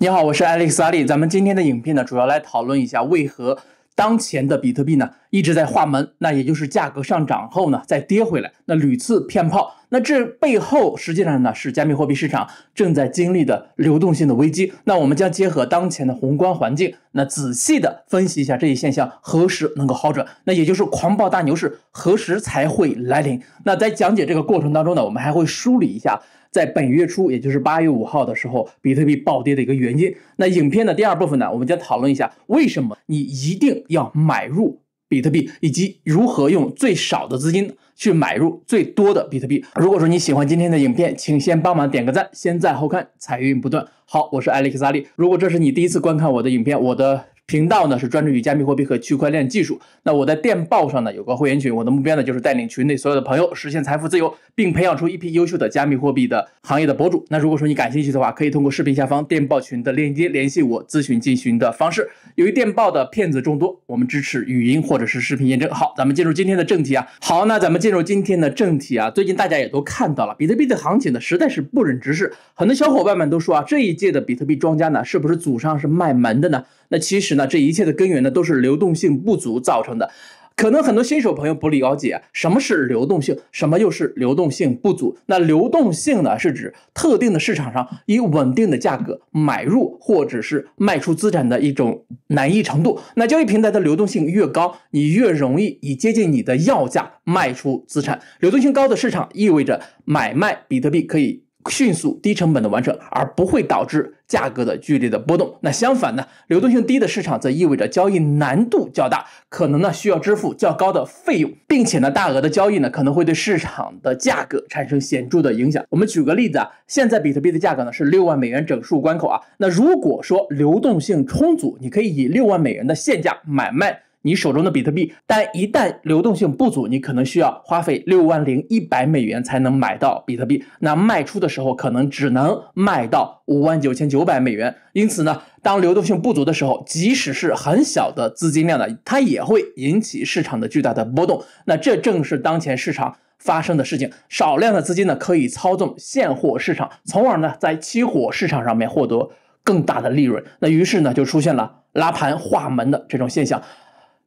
你好，我是 Alex 阿力。咱们今天的影片呢，主要来讨论一下为何当前的比特币呢一直在画门，那也就是价格上涨后呢再跌回来，那屡次骗炮。那这背后实际上呢是加密货币市场正在经历的流动性的危机。那我们将结合当前的宏观环境，那仔细的分析一下这一现象何时能够好转。那也就是狂暴大牛市何时才会来临？那在讲解这个过程当中呢，我们还会梳理一下在本月初，也就是八月五号的时候，比特币暴跌的一个原因。那影片的第二部分呢，我们将讨论一下为什么你一定要买入。比特币以及如何用最少的资金去买入最多的比特币。如果说你喜欢今天的影片，请先帮忙点个赞，先赞后看，财运不断。好，我是艾利克斯阿利。如果这是你第一次观看我的影片，我的。频道呢是专注于加密货币和区块链技术。那我在电报上呢有个会员群，我的目标呢就是带领群内所有的朋友实现财富自由，并培养出一批优秀的加密货币的行业的博主。那如果说你感兴趣的话，可以通过视频下方电报群的链接联系我咨询进群的方式。由于电报的骗子众多，我们支持语音或者是视频验证。好，咱们进入今天的正题啊。好，那咱们进入今天的正题啊。最近大家也都看到了比特币的行情呢，实在是不忍直视。很多小伙伴们都说啊，这一届的比特币庄家呢，是不是祖上是卖门的呢？那其实呢。那这一切的根源呢，都是流动性不足造成的。可能很多新手朋友不了解，什么是流动性，什么又是流动性不足？那流动性呢，是指特定的市场上以稳定的价格买入或者是卖出资产的一种难易程度。那交易平台的流动性越高，你越容易以接近你的要价卖出资产。流动性高的市场意味着买卖比特币可以。迅速、低成本的完成，而不会导致价格的剧烈的波动。那相反呢，流动性低的市场则意味着交易难度较大，可能呢需要支付较高的费用，并且呢大额的交易呢可能会对市场的价格产生显著的影响。我们举个例子啊，现在比特币的价格呢是六万美元整数关口啊。那如果说流动性充足，你可以以六万美元的现价买卖。你手中的比特币，但一旦流动性不足，你可能需要花费六万零一百美元才能买到比特币。那卖出的时候可能只能卖到五万九千九百美元。因此呢，当流动性不足的时候，即使是很小的资金量的，它也会引起市场的巨大的波动。那这正是当前市场发生的事情。少量的资金呢，可以操纵现货市场，从而呢，在期货市场上面获得更大的利润。那于是呢，就出现了拉盘化门的这种现象。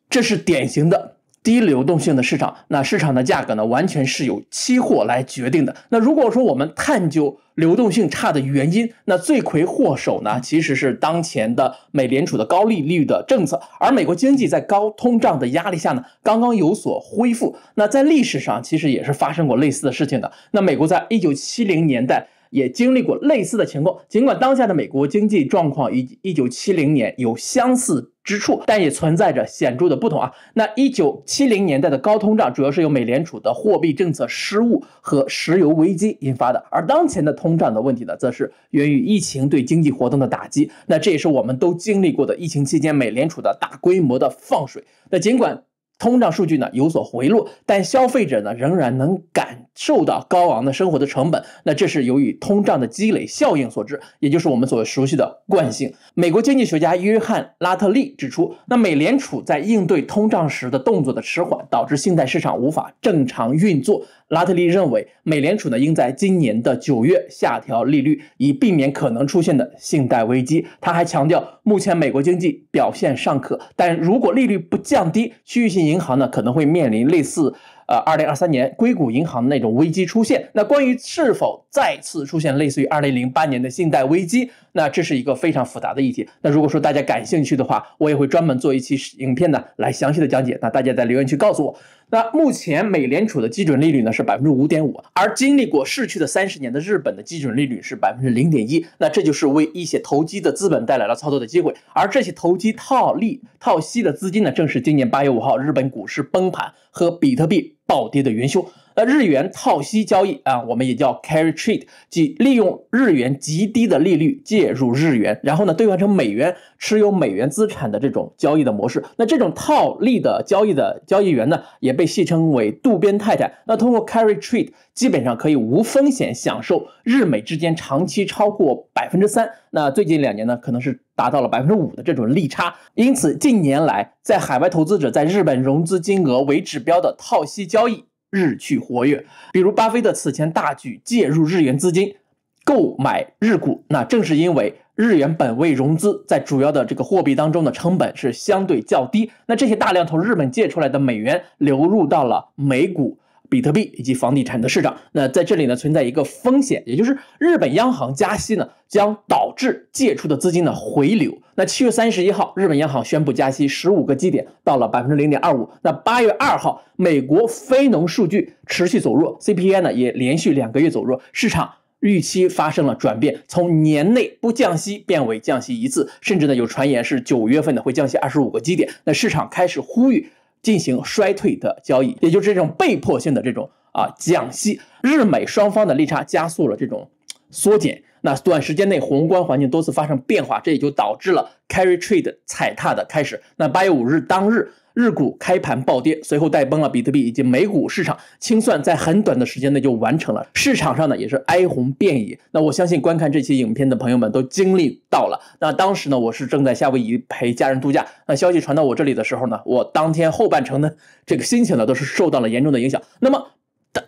这是典型的低流动性的市场，那市场的价格呢，完全是由期货来决定的。那如果说我们探究流动性差的原因，那罪魁祸首呢，其实是当前的美联储的高利率的政策，而美国经济在高通胀的压力下呢，刚刚有所恢复。那在历史上其实也是发生过类似的事情的。那美国在一九七零年代。也经历过类似的情况，尽管当下的美国经济状况与一九七零年有相似之处，但也存在着显著的不同啊！那一九七零年代的高通胀主要是由美联储的货币政策失误和石油危机引发的，而当前的通胀的问题呢，则是源于疫情对经济活动的打击。那这也是我们都经历过的疫情期间，美联储的大规模的放水。那尽管，通胀数据呢有所回落，但消费者呢仍然能感受到高昂的生活的成本。那这是由于通胀的积累效应所致，也就是我们所熟悉的惯性。美国经济学家约翰·拉特利指出，那美联储在应对通胀时的动作的迟缓，导致信贷市场无法正常运作。拉特利认为，美联储呢应在今年的九月下调利率，以避免可能出现的信贷危机。他还强调，目前美国经济表现尚可，但如果利率不降低，区域性银银行呢可能会面临类似呃二零二三年硅谷银行那种危机出现。那关于是否再次出现类似于二零零八年的信贷危机，那这是一个非常复杂的议题。那如果说大家感兴趣的话，我也会专门做一期影片呢来详细的讲解。那大家在留言区告诉我。那目前美联储的基准利率呢是百分之五点五，而经历过逝去的三十年的日本的基准利率是百分之零点一，那这就是为一些投机的资本带来了操作的机会，而这些投机套利套息的资金呢，正是今年八月五号日本股市崩盘和比特币暴跌的元凶。那日元套息交易啊，我们也叫 carry trade，即利用日元极低的利率介入日元，然后呢兑换成美元持有美元资产的这种交易的模式。那这种套利的交易的交易员呢，也被戏称为渡边太太。那通过 carry trade，基本上可以无风险享受日美之间长期超过百分之三。那最近两年呢，可能是达到了百分之五的这种利差。因此，近年来在海外投资者在日本融资金额为指标的套息交易。日趋活跃，比如巴菲特此前大举介入日元资金，购买日股，那正是因为日元本位融资在主要的这个货币当中的成本是相对较低，那这些大量从日本借出来的美元流入到了美股。比特币以及房地产的市场，那在这里呢存在一个风险，也就是日本央行加息呢将导致借出的资金呢回流。那七月三十一号，日本央行宣布加息十五个基点，到了百分之零点二五。那八月二号，美国非农数据持续走弱，CPI 呢也连续两个月走弱，市场预期发生了转变，从年内不降息变为降息一次，甚至呢有传言是九月份呢会降息二十五个基点。那市场开始呼吁。进行衰退的交易，也就是这种被迫性的这种啊降息，日美双方的利差加速了这种。缩减，那短时间内宏观环境多次发生变化，这也就导致了 carry trade 踩踏的开始。那八月五日当日，日股开盘暴跌，随后带崩了比特币以及美股市场清算，在很短的时间内就完成了，市场上呢也是哀鸿遍野。那我相信观看这期影片的朋友们都经历到了。那当时呢，我是正在夏威夷陪家人度假，那消息传到我这里的时候呢，我当天后半程呢，这个心情呢都是受到了严重的影响。那么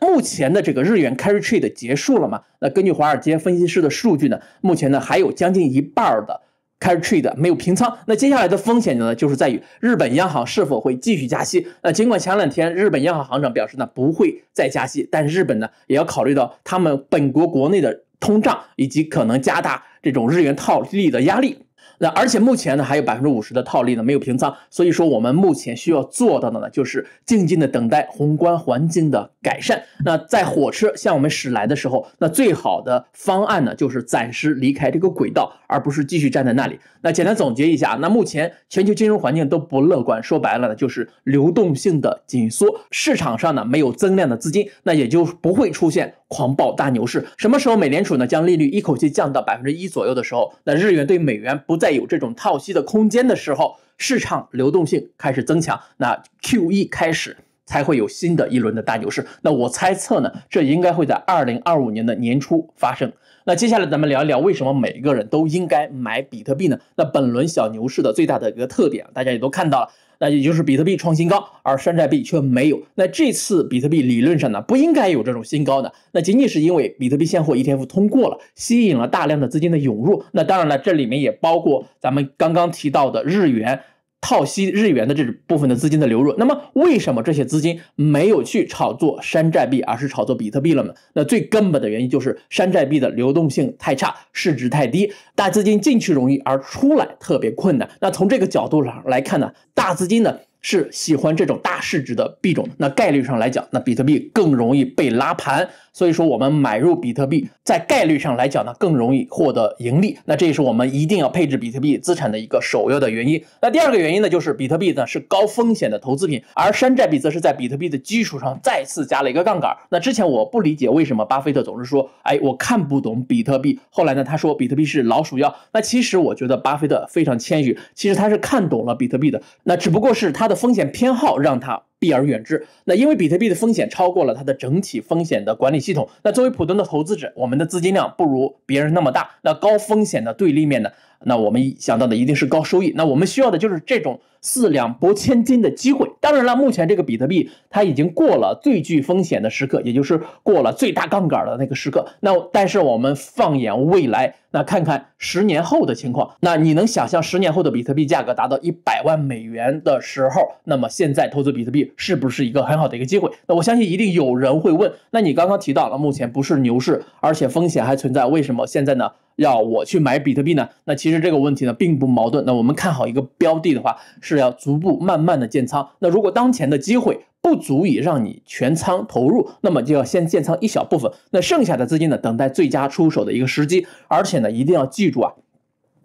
目前的这个日元 carry trade 结束了吗？那根据华尔街分析师的数据呢，目前呢还有将近一半的 carry trade 没有平仓。那接下来的风险呢，就是在于日本央行是否会继续加息？那尽管前两天日本央行行长表示呢不会再加息，但日本呢也要考虑到他们本国国内的通胀以及可能加大这种日元套利的压力。那而且目前呢，还有百分之五十的套利呢没有平仓，所以说我们目前需要做到的呢，就是静静的等待宏观环境的改善。那在火车向我们驶来的时候，那最好的方案呢，就是暂时离开这个轨道，而不是继续站在那里。那简单总结一下，那目前全球金融环境都不乐观，说白了呢，就是流动性的紧缩，市场上呢没有增量的资金，那也就不会出现。狂暴大牛市，什么时候美联储呢将利率一口气降到百分之一左右的时候，那日元对美元不再有这种套息的空间的时候，市场流动性开始增强，那 Q E 开始才会有新的一轮的大牛市。那我猜测呢，这应该会在二零二五年的年初发生。那接下来咱们聊一聊，为什么每个人都应该买比特币呢？那本轮小牛市的最大的一个特点，大家也都看到了。那也就是比特币创新高，而山寨币却没有。那这次比特币理论上呢不应该有这种新高的，那仅仅是因为比特币现货 ETF 通过了，吸引了大量的资金的涌入。那当然了，这里面也包括咱们刚刚提到的日元。套息日元的这部分的资金的流入，那么为什么这些资金没有去炒作山寨币，而是炒作比特币了呢？那最根本的原因就是山寨币的流动性太差，市值太低，大资金进去容易，而出来特别困难。那从这个角度上来看呢，大资金呢？是喜欢这种大市值的币种，那概率上来讲，那比特币更容易被拉盘，所以说我们买入比特币，在概率上来讲呢，更容易获得盈利。那这也是我们一定要配置比特币资产的一个首要的原因。那第二个原因呢，就是比特币呢是高风险的投资品，而山寨币则是在比特币的基础上再次加了一个杠杆。那之前我不理解为什么巴菲特总是说，哎，我看不懂比特币。后来呢，他说比特币是老鼠药。那其实我觉得巴菲特非常谦虚，其实他是看懂了比特币的，那只不过是他的。风险偏好让他。避而远之。那因为比特币的风险超过了它的整体风险的管理系统。那作为普通的投资者，我们的资金量不如别人那么大。那高风险的对立面呢？那我们想到的一定是高收益。那我们需要的就是这种四两拨千斤的机会。当然了，目前这个比特币它已经过了最具风险的时刻，也就是过了最大杠杆的那个时刻。那但是我们放眼未来，那看看十年后的情况。那你能想象十年后的比特币价格达到一百万美元的时候？那么现在投资比特币？是不是一个很好的一个机会？那我相信一定有人会问，那你刚刚提到了目前不是牛市，而且风险还存在，为什么现在呢要我去买比特币呢？那其实这个问题呢并不矛盾。那我们看好一个标的的话，是要逐步慢慢的建仓。那如果当前的机会不足以让你全仓投入，那么就要先建仓一小部分。那剩下的资金呢，等待最佳出手的一个时机。而且呢，一定要记住啊。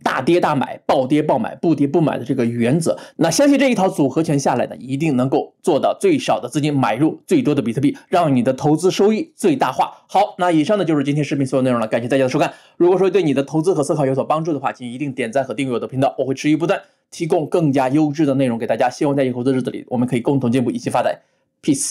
大跌大买，暴跌暴买，不跌不买的这个原则。那相信这一套组合拳下来呢，一定能够做到最少的资金买入最多的比特币，让你的投资收益最大化。好，那以上呢就是今天视频所有内容了，感谢大家的收看。如果说对你的投资和思考有所帮助的话，请一定点赞和订阅我的频道，我会持续不断提供更加优质的内容给大家。希望在以后的日子里，我们可以共同进步，一起发展。p e a c e